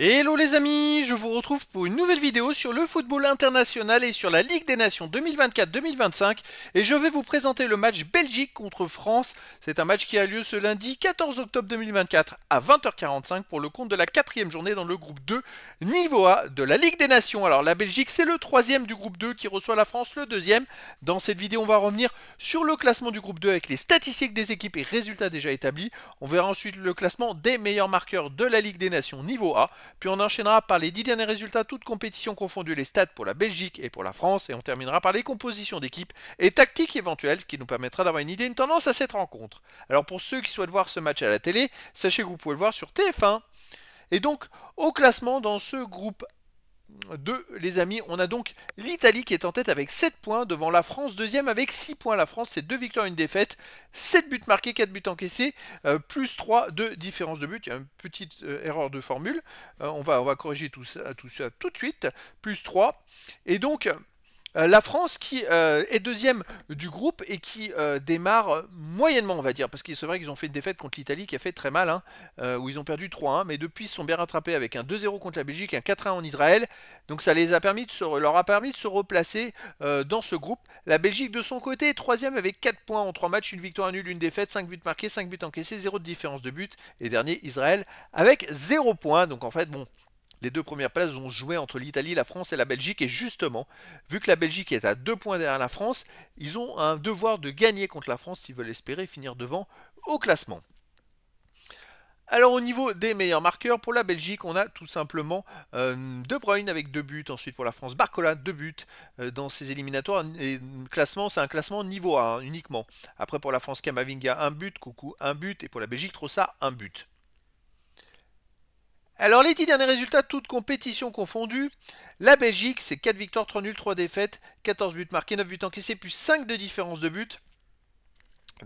Hello les amis, je vous retrouve pour une nouvelle vidéo sur le football international et sur la Ligue des Nations 2024-2025 et je vais vous présenter le match Belgique contre France. C'est un match qui a lieu ce lundi 14 octobre 2024 à 20h45 pour le compte de la quatrième journée dans le groupe 2 niveau A de la Ligue des Nations. Alors la Belgique c'est le troisième du groupe 2 qui reçoit la France le deuxième. Dans cette vidéo on va revenir sur le classement du groupe 2 avec les statistiques des équipes et résultats déjà établis. On verra ensuite le classement des meilleurs marqueurs de la Ligue des Nations niveau A. Puis on enchaînera par les 10 derniers résultats, toutes compétitions confondues, les stats pour la Belgique et pour la France. Et on terminera par les compositions d'équipes et tactiques éventuelles, ce qui nous permettra d'avoir une idée, une tendance à cette rencontre. Alors pour ceux qui souhaitent voir ce match à la télé, sachez que vous pouvez le voir sur TF1. Et donc, au classement dans ce groupe deux les amis. On a donc l'Italie qui est en tête avec 7 points devant la France, deuxième avec 6 points. La France, c'est 2 victoires, une défaite, 7 buts marqués, 4 buts encaissés, euh, plus 3 de différence de but. Il y a une petite euh, erreur de formule. Euh, on, va, on va corriger tout tout ça tout de suite. Plus 3. Et donc, euh, la France qui euh, est deuxième du groupe et qui euh, démarre moyennement, on va dire, parce qu'il c'est vrai qu'ils ont fait une défaite contre l'Italie qui a fait très mal, hein, où ils ont perdu 3-1, mais depuis ils se sont bien rattrapés avec un 2-0 contre la Belgique, un 4-1 en Israël, donc ça les a permis de leur a permis de se replacer dans ce groupe. La Belgique de son côté est troisième avec 4 points en 3 matchs, une victoire nulle, une défaite, 5 buts marqués, 5 buts encaissés, 0 de différence de but, et dernier Israël avec 0 points, donc en fait bon, les deux premières places ont joué entre l'Italie, la France et la Belgique. Et justement, vu que la Belgique est à deux points derrière la France, ils ont un devoir de gagner contre la France s'ils veulent espérer finir devant au classement. Alors au niveau des meilleurs marqueurs, pour la Belgique, on a tout simplement euh, De Bruyne avec deux buts. Ensuite pour la France, Barcola, deux buts euh, dans ses éliminatoires. Et classement, c'est un classement niveau 1 hein, uniquement. Après pour la France, Camavinga, un but. Coucou, un but. Et pour la Belgique, Trossa, un but. Alors les 10 derniers résultats, toutes compétitions confondues. La Belgique, c'est 4 victoires, 3 nuls, 3 défaites, 14 buts marqués, 9 buts encaissés, plus 5 de différence de but.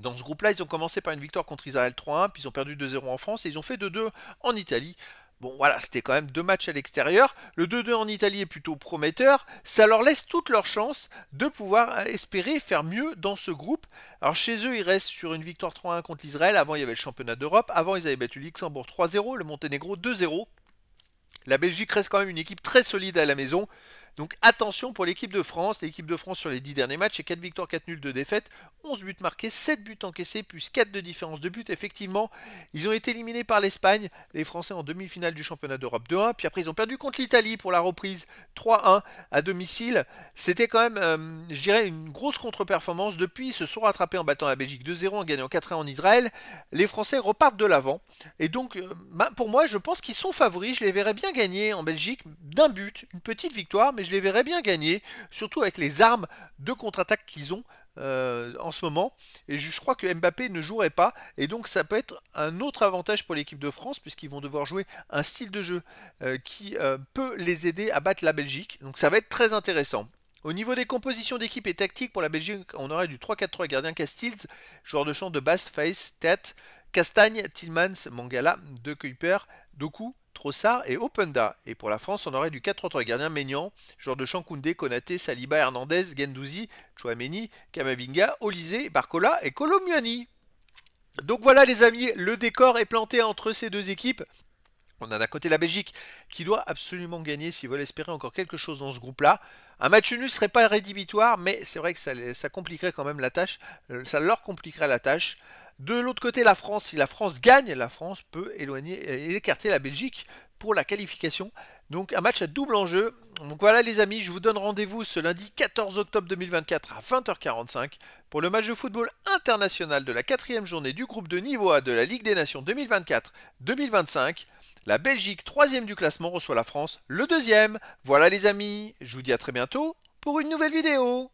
Dans ce groupe-là, ils ont commencé par une victoire contre Israël 3-1, puis ils ont perdu 2-0 en France et ils ont fait 2-2 en Italie. Bon voilà, c'était quand même deux matchs à l'extérieur. Le 2-2 en Italie est plutôt prometteur. Ça leur laisse toute leur chance de pouvoir euh, espérer faire mieux dans ce groupe. Alors chez eux, ils restent sur une victoire 3-1 contre l'Israël. Avant, il y avait le championnat d'Europe. Avant, ils avaient battu Luxembourg 3-0, le Monténégro 2-0. La Belgique reste quand même une équipe très solide à la maison. Donc attention pour l'équipe de France. L'équipe de France sur les 10 derniers matchs, c'est 4 victoires, 4 nuls, 2 défaites, 11 buts marqués, 7 buts encaissés, plus 4 de différence de but. Effectivement, ils ont été éliminés par l'Espagne, les Français en demi-finale du championnat d'Europe 2-1. Puis après, ils ont perdu contre l'Italie pour la reprise 3-1 à domicile. C'était quand même, euh, je dirais, une grosse contre-performance. Depuis, ils se sont rattrapés en battant la Belgique 2-0, en gagnant 4-1 en Israël. Les Français repartent de l'avant. Et donc, euh, pour moi, je pense qu'ils sont favoris. Je les verrais bien gagner en Belgique, d'un but, une petite victoire, mais je les verrais bien gagner, surtout avec les armes de contre-attaque qu'ils ont euh, en ce moment. Et je, crois que Mbappé ne jouerait pas, et donc ça peut être un autre avantage pour l'équipe de France, puisqu'ils vont devoir jouer un style de jeu euh, qui euh, peut les aider à battre la Belgique. Donc ça va être très intéressant. Au niveau des compositions d'équipe et tactiques, pour la Belgique, on aurait du 3-4-3 gardien Castils, joueur de champ de Bast, Face, Tête, Castagne, Tillmans, Mangala, De Kuiper, Doku, Trossard et Openda. Et pour la France, on aurait du 4 autres gardiens Ménian, genre de Chankoundé, Konaté, Saliba, Hernandez, Gendouzi, Chouameni, Kamavinga, Olysée, Barcola et Colomiani. Donc voilà les amis, le décor est planté entre ces deux équipes. On a d'un côté la Belgique qui doit absolument gagner s'ils veulent espérer encore quelque chose dans ce groupe-là. Un match nul ne serait pas rédhibitoire, mais c'est vrai que ça compliquerait quand même la tâche. Euh, ça leur compliquerait la tâche. De l'autre côté, la France, si la France gagne, la France peut éloigner, et écarter la Belgique pour la qualification. Donc un match à double enjeu. Donc voilà les amis, je vous donne rendez-vous ce lundi 14 octobre 2024 à 20h45 pour le match de football international de la quatrième journée du groupe de niveau A de la Ligue des Nations 2024-2025. La Belgique, troisième du classement, reçoit la France, le deuxième. Voilà les amis, je vous dis à très bientôt pour une nouvelle vidéo.